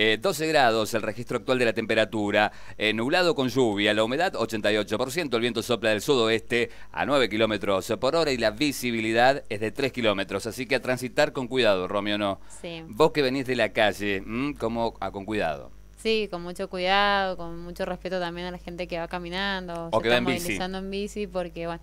Eh, 12 grados el registro actual de la temperatura, eh, nublado con lluvia, la humedad 88%, el viento sopla del sudoeste a 9 kilómetros por hora y la visibilidad es de 3 kilómetros. Así que a transitar con cuidado, Romeo, ¿no? Vos que venís de la calle, ¿cómo? Ah, con cuidado. Sí, con mucho cuidado, con mucho respeto también a la gente que va caminando, o que está va en movilizando bici. en bici, porque, bueno,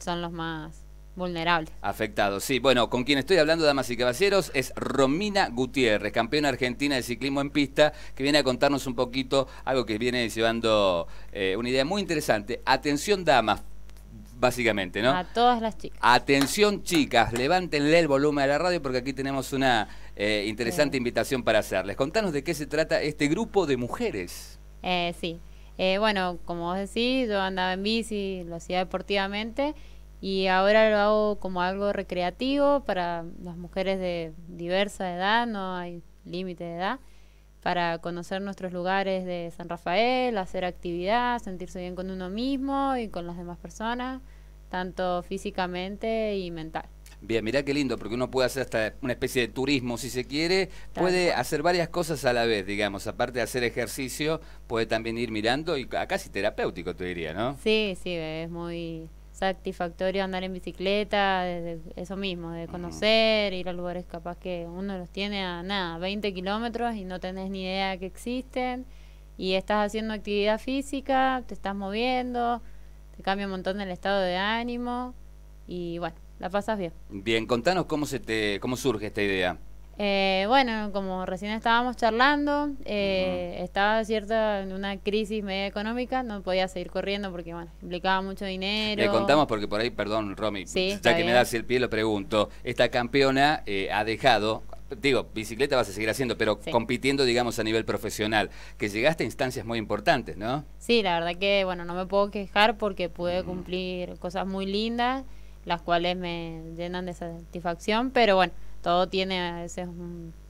son los más Vulnerable. Afectado, sí. Bueno, con quien estoy hablando, damas y caballeros, es Romina Gutiérrez, campeona argentina de ciclismo en pista, que viene a contarnos un poquito algo que viene llevando eh, una idea muy interesante. Atención, damas, básicamente, ¿no? A todas las chicas. Atención, chicas, levántenle el volumen a la radio porque aquí tenemos una eh, interesante invitación para hacerles. Contanos de qué se trata este grupo de mujeres. Eh, sí. Eh, bueno, como vos decís, yo andaba en bici, lo hacía deportivamente y ahora lo hago como algo recreativo para las mujeres de diversa edad, no hay límite de edad, para conocer nuestros lugares de San Rafael, hacer actividad, sentirse bien con uno mismo y con las demás personas, tanto físicamente y mental. Bien, mirá qué lindo, porque uno puede hacer hasta una especie de turismo si se quiere, puede hacer varias cosas a la vez, digamos, aparte de hacer ejercicio, puede también ir mirando y casi terapéutico te diría, ¿no? Sí, sí, es muy satisfactorio andar en bicicleta, eso mismo, de conocer, ir a lugares capaz que uno los tiene a nada, 20 kilómetros y no tenés ni idea que existen, y estás haciendo actividad física, te estás moviendo, te cambia un montón el estado de ánimo, y bueno, la pasas bien. Bien, contanos cómo, se te, cómo surge esta idea. Eh, bueno, como recién estábamos charlando, eh, estaba cierta en una crisis media económica, no podía seguir corriendo porque implicaba mucho dinero. Le contamos porque por ahí, perdón, Romy, ya que me das el pie lo pregunto. Esta campeona eh, ha dejado digo, bicicleta vas a seguir haciendo, pero compitiendo, digamos, a nivel profesional, que llegaste a instancias muy importantes, ¿no? Sí, la verdad que, bueno, no me puedo quejar porque pude cumplir cosas muy lindas, las cuales me llenan de satisfacción, pero bueno, todo tiene a veces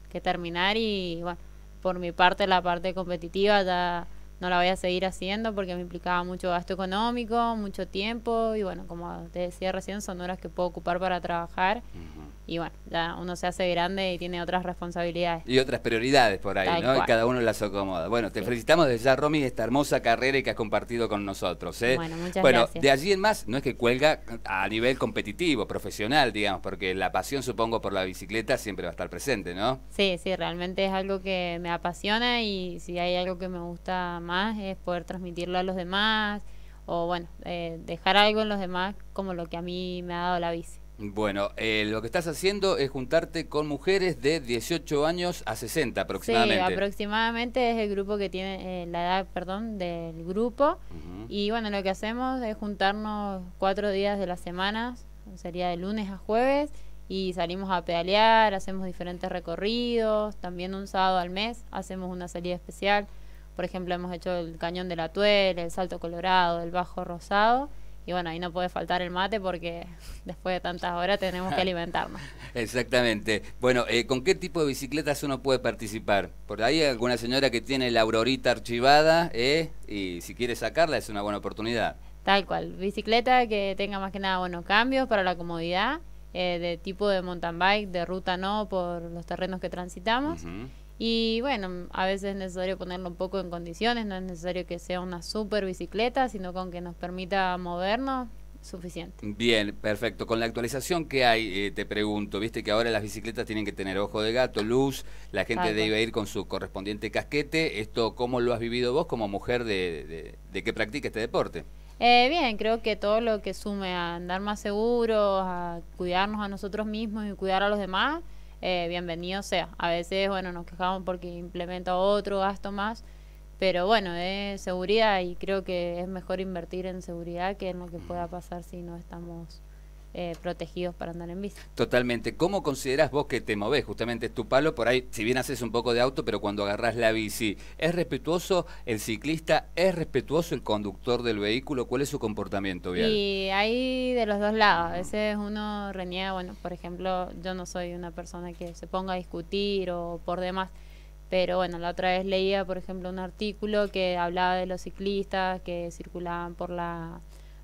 que terminar y bueno, por mi parte la parte competitiva ya no la voy a seguir haciendo porque me implicaba mucho gasto económico, mucho tiempo y bueno, como te decía recién, son horas que puedo ocupar para trabajar. Mm y bueno, ya uno se hace grande y tiene otras responsabilidades. Y otras prioridades por ahí, ¿no? Y cada uno las acomoda. Bueno, te felicitamos desde ya, Romy, esta hermosa carrera que has compartido con nosotros. ¿eh? Bueno, muchas gracias. bueno, de allí en más, no es que cuelga a nivel competitivo, profesional, digamos, porque la pasión, supongo, por la bicicleta siempre va a estar presente, ¿no? Sí, sí, realmente es algo que me apasiona y si hay algo que me gusta más es poder transmitirlo a los demás o, bueno, eh, dejar algo en los demás como lo que a mí me ha dado la bici. Bueno, eh, lo que estás haciendo es juntarte con mujeres de 18 años a 60 aproximadamente. Sí, aproximadamente es el grupo que tiene eh, la edad, perdón, del grupo. Y bueno, lo que hacemos es juntarnos cuatro días de la semana, sería de lunes a jueves, y salimos a pedalear, hacemos diferentes recorridos, también un sábado al mes hacemos una salida especial. Por ejemplo, hemos hecho el Cañón de la Tuela, el Salto Colorado, el Bajo Rosado y bueno, ahí no puede faltar el mate porque después de tantas horas tenemos que alimentarnos. Exactamente. Bueno, eh, ¿con qué tipo de bicicletas uno puede participar? Por ahí hay alguna señora que tiene la aurorita archivada eh, y si quiere sacarla es una buena oportunidad. Tal cual, bicicleta que tenga más que nada buenos cambios para la comodidad, eh, de tipo de mountain bike, de ruta no, por los terrenos que transitamos. Y bueno, a veces es necesario ponerlo un poco en condiciones, no es necesario que sea una super bicicleta, sino con que nos permita movernos, suficiente. Bien, perfecto. Con la actualización que hay, eh, te pregunto, viste que ahora las bicicletas tienen que tener ojo de gato, luz, la gente debe ir con su correspondiente casquete. ¿Esto cómo lo has vivido vos como mujer de, de, que practica este deporte? Eh, bien, creo que todo lo que sume a andar más seguro, a cuidarnos a nosotros mismos y cuidar a los demás, eh, bienvenido sea. A veces, bueno, nos quejamos porque implementa otro gasto más, pero bueno, es seguridad y creo que es mejor invertir en seguridad que en lo que mm. pueda pasar si no estamos eh, protegidos para andar en bici. Totalmente. ¿Cómo consideras vos que te moves? Justamente es tu palo, por ahí, si bien haces un poco de auto, pero cuando agarras la bici, ¿es respetuoso el ciclista? ¿Es respetuoso el conductor del vehículo? ¿Cuál es su comportamiento vial? Y ahí de los dos lados. A veces uno reniega, bueno, por ejemplo, yo no soy una persona que se ponga a discutir o por demás. Pero bueno, la otra vez leía, por ejemplo, un artículo que hablaba de los ciclistas que circulaban por la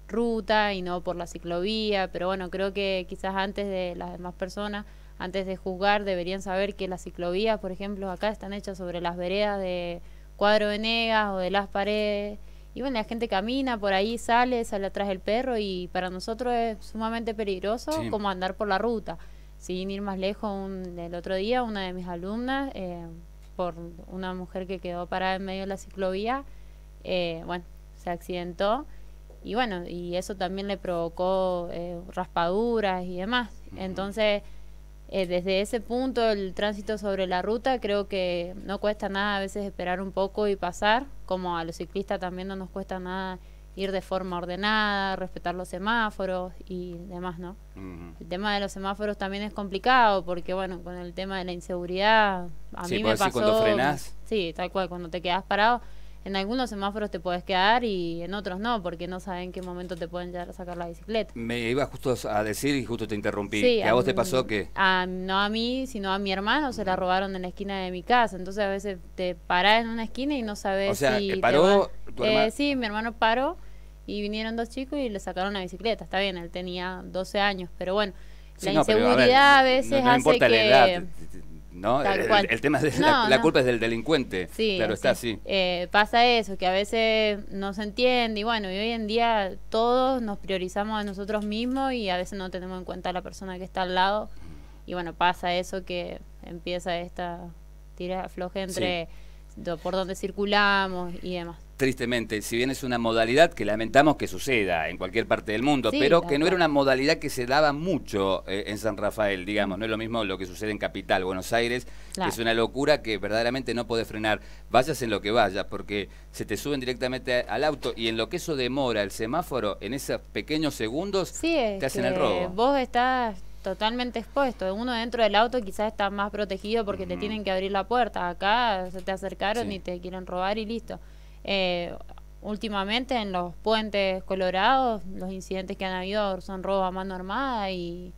ruta y no por la ciclovía, pero bueno, creo que quizás antes de las demás personas, antes de juzgar, deberían saber que las ciclovías, por ejemplo, acá están hechas sobre las veredas de Cuadro Venegas o de las paredes. Y bueno, la gente camina por ahí, sale, sale atrás del perro y para nosotros es sumamente peligroso como andar por la ruta. Sin ir más lejos, el otro día una de mis alumnas, eh, por una mujer que quedó parada en medio de la ciclovía, eh, bueno, se accidentó y bueno, y eso también le provocó eh, raspaduras y demás. Entonces, eh, desde ese punto, el tránsito sobre la ruta creo que no cuesta nada a veces esperar un poco y pasar, como a los ciclistas también no nos cuesta nada ir de forma ordenada, respetar los semáforos y demás, ¿no? El tema de los semáforos también es complicado porque, bueno, con el tema de la inseguridad, a mí pues me pasó... Sí, cuando Sí, tal cual, cuando te quedas parado en algunos semáforos te puedes quedar y en otros no, porque no saben en qué momento te pueden llegar a sacar la bicicleta. Me ibas justo a decir y justo te interrumpí. Sí, a, vos te pasó que? no a mí, sino a mi hermano, se la robaron en la esquina de mi casa. Entonces a veces te parás en una esquina y no sabes o sea, si. paró tu hermano? Eh, sí, mi hermano paró y vinieron dos chicos y le sacaron la bicicleta. Está bien, él tenía 12 años, pero bueno, la inseguridad a, veces hace que. El, tema de la, culpa es del delincuente. Sí, claro está, sí. Eh, pasa eso, que a veces no se entiende y bueno, y hoy en día todos nos priorizamos a nosotros mismos y a veces no tenemos en cuenta a la persona que está al lado. Y bueno, pasa eso que empieza esta tira floja entre por donde circulamos y demás tristemente, si bien es una modalidad que lamentamos que suceda en cualquier parte del mundo, pero que no era una modalidad que se daba mucho eh, en San Rafael, digamos, mm. no es lo mismo lo que sucede en Capital, Buenos Aires, que es una locura que verdaderamente no puede frenar, vayas en lo que vayas, porque se te suben directamente al auto y en lo que eso demora el semáforo, en esos pequeños segundos, te hacen el robo. Vos estás totalmente expuesto. Uno dentro del auto quizás está más protegido porque te tienen que abrir la puerta. Acá se te acercaron y te quieren robar y listo. Eh, últimamente en los puentes colorados los incidentes que han habido son robos a mano armada y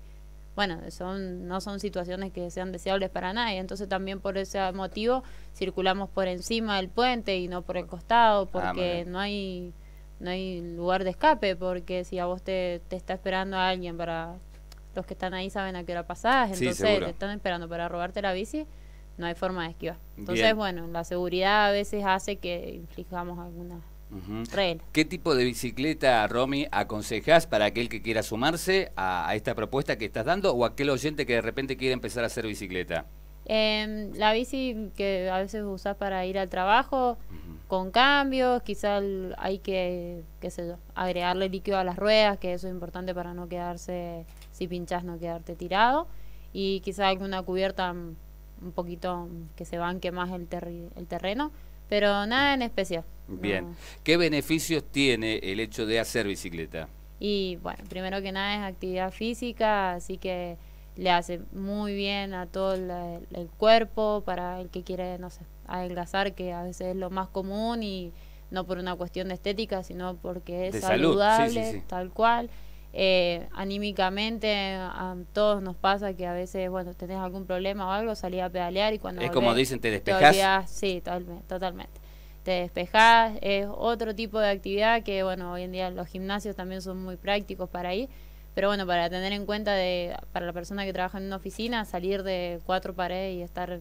bueno, son, no son situaciones que sean deseables para nadie. Entonces también por ese motivo circulamos por encima del puente y no por el costado ah, porque no hay no hay lugar de escape porque si a vos te, está esperando a alguien para los que están ahí saben a qué hora pasás, entonces te están esperando para robarte la bici no hay forma de esquivar. Entonces, bueno, la seguridad a veces hace que inflijamos alguna reglas ¿Qué tipo de bicicleta, Romy, aconsejas para aquel que quiera sumarse a, esta propuesta que estás dando o aquel oyente que de repente quiere empezar a hacer bicicleta? Em, la bici que a veces usas para ir al trabajo, con cambios, quizás hay que, qué sé yo, agregarle líquido a las ruedas, que eso es importante para no quedarse, si pinchas, no quedarte tirado, y quizás alguna cubierta mm, un poquito que se banque más el, terreno, pero nada en especial. Bien. ¿Qué beneficios tiene el hecho de hacer bicicleta? Y bueno, primero que nada es actividad física, así que le hace muy bien a todo el, cuerpo para el que quiere, no sé, adelgazar, que a veces es lo más común y no por una cuestión de estética, sino porque es saludable, tal cual. Eh, anímicamente a todos nos pasa que a veces, bueno, tenés algún problema o algo, salís a pedalear y cuando... Es como dicen, te despejas sí, totalmente. Te despejás, es otro tipo de actividad que, bueno, hoy en día los gimnasios también son muy prácticos para ir, pero bueno, para tener en cuenta de, para la persona que trabaja en una oficina, salir de cuatro paredes y estar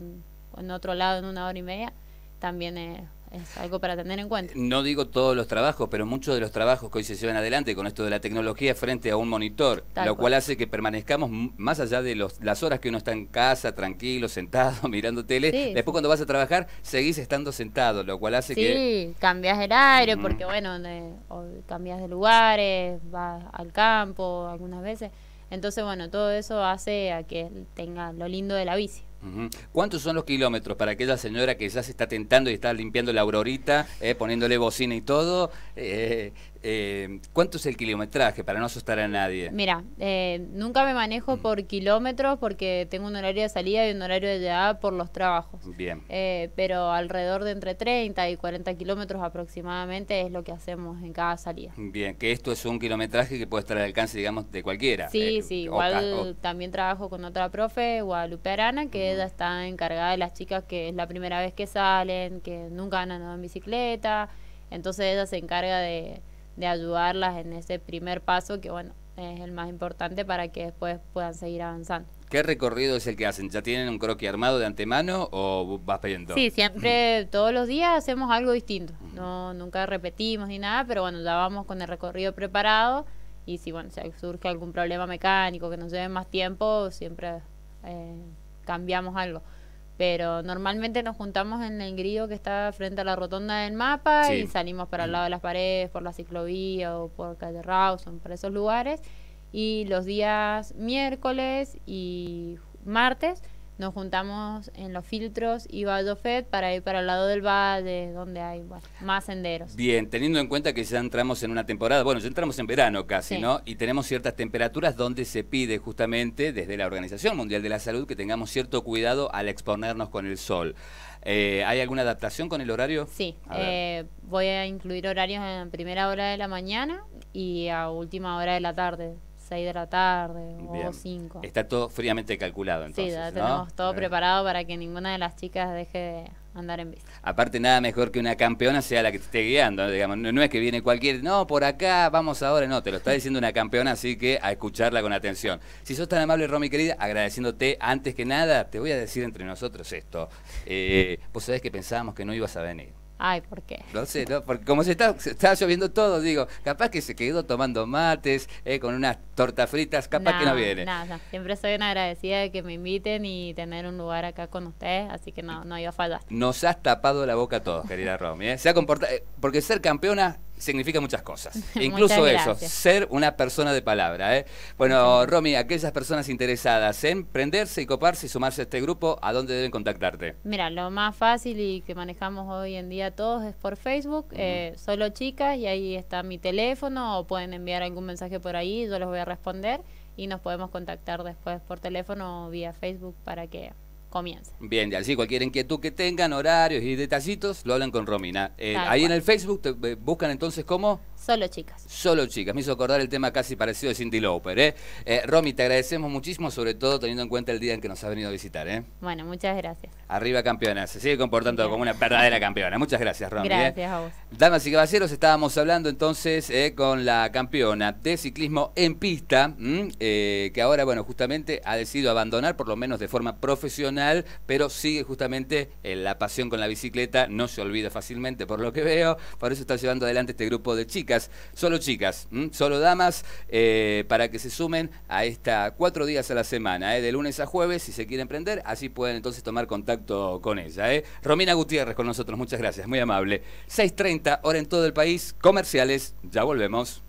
en otro lado en una hora y media, también es es algo para tener en cuenta. No digo todos los trabajos, pero muchos de los trabajos que hoy se llevan adelante con esto de la tecnología frente a un monitor, lo cual. hace que permanezcamos más allá de las horas que uno está en casa, tranquilo, sentado, mirando tele. Después cuando vas a trabajar, seguís estando sentado, lo cual hace que... Sí, cambias el aire, porque bueno, cambias de lugares, vas al campo algunas veces. Entonces, bueno, todo eso hace a que tenga lo lindo de la bici. ¿Cuántos son los kilómetros para aquella señora que ya se está tentando y está limpiando la aurorita, eh, poniéndole bocina y todo? Eh, eh, ¿Cuánto es el kilometraje para no asustar a nadie? Mira, eh, nunca me manejo mm. por kilómetros porque tengo un horario de salida y un horario de llegada por los trabajos. Bien. Eh, pero alrededor de entre 30 y 40 kilómetros aproximadamente es lo que hacemos en cada salida. Bien, que esto es un kilometraje que puede estar al alcance, digamos, de cualquiera. Sí, sí, igual también trabajo con otra profe, Guadalupe Arana, que ella está encargada de las chicas que es la primera vez que salen, que nunca han andado en bicicleta. Entonces ella se encarga de de ayudarlas en ese primer paso que, bueno, es el más importante para que después puedan seguir avanzando. ¿Qué recorrido es el que hacen? ¿Ya tienen un croquis armado de antemano o vas pidiendo? Sí, siempre, todos los días hacemos algo distinto. No, nunca repetimos ni nada, pero bueno, ya vamos con el recorrido preparado y si bueno, surge algún problema mecánico que nos lleve más tiempo, siempre eh, cambiamos algo. Pero normalmente nos juntamos en el grillo que está frente a la rotonda del mapa y salimos para el mm. lado de las paredes, por la ciclovía o por calle Rawson, para esos lugares. Y los días miércoles y martes nos juntamos en los filtros y fed para ir para el lado del valle, donde hay más senderos. Bien, teniendo en cuenta que ya entramos en una temporada, bueno, ya entramos en verano casi, ¿no? Y tenemos ciertas temperaturas donde se pide justamente desde la Organización Mundial de la Salud que tengamos cierto cuidado al exponernos con el sol. Eh, ¿Hay alguna adaptación con el horario? Sí, eh, voy a incluir horarios en primera hora de la mañana y a última hora de la tarde, 6 de la tarde o 5. Está todo fríamente calculado entonces. Sí, tenemos todo preparado para que ninguna de las chicas deje de andar en bici. Aparte, nada mejor que una campeona sea la que te esté guiando, digamos. No, es que viene cualquier, no, por acá, vamos ahora, no, te lo está diciendo una campeona, así que a escucharla con atención. Si sos tan amable, Romy, querida, agradeciéndote antes que nada, te voy a decir entre nosotros esto. Eh, vos sabés que pensábamos que no ibas a venir. Ay, ¿por qué? No sé, porque como se está, lloviendo todo, digo, capaz que se quedó tomando mates, eh, con unas tortas fritas, capaz que no viene. Nada, siempre soy una agradecida de que me inviten y tener un lugar acá con ustedes, así que no, no iba a fallar. Nos has tapado la boca a todos, querida Romy. ¿eh? Se ha comportado, eh, porque ser campeona significa muchas cosas. E incluso eso, ser una persona de palabra. ¿eh? Bueno, Romy, aquellas personas interesadas en prenderse y coparse y sumarse a este grupo, ¿a dónde deben contactarte? Mira, lo más fácil y que manejamos hoy en día todos es por Facebook, eh, solo chicas, y ahí está mi teléfono o pueden enviar algún mensaje por ahí, yo los voy a responder y nos podemos contactar después por teléfono o vía Facebook para que Bien, ya, así cualquier inquietud que tengan, horarios y detallitos, lo hablan con Romina. Eh, ahí en el Facebook te, eh, buscan entonces cómo... Solo chicas. Solo chicas. Me hizo acordar el tema casi parecido de Cindy Lauper. ¿eh? ¿eh? Romy, te agradecemos muchísimo, sobre todo teniendo en cuenta el día en que nos has venido a visitar. ¿eh? Bueno, muchas gracias. Arriba campeona. Se sigue comportando como una verdadera campeona. Muchas gracias, Romy. ¿eh? Gracias a vos. Damas y caballeros, estábamos hablando entonces ¿eh? con la campeona de ciclismo en pista, que ahora, bueno, justamente ha decidido abandonar, por lo menos de forma profesional, pero sigue justamente la pasión con la bicicleta. No se olvida fácilmente, por lo que veo. Por eso está llevando adelante este grupo de chicas solo chicas, solo damas, eh, para que se sumen a esta cuatro días a la semana, eh, de lunes a jueves, si se quieren prender, así pueden entonces tomar contacto con ella. Eh. Romina Gutiérrez con nosotros, muchas gracias, muy amable. 6.30, hora en todo el país, comerciales, ya volvemos.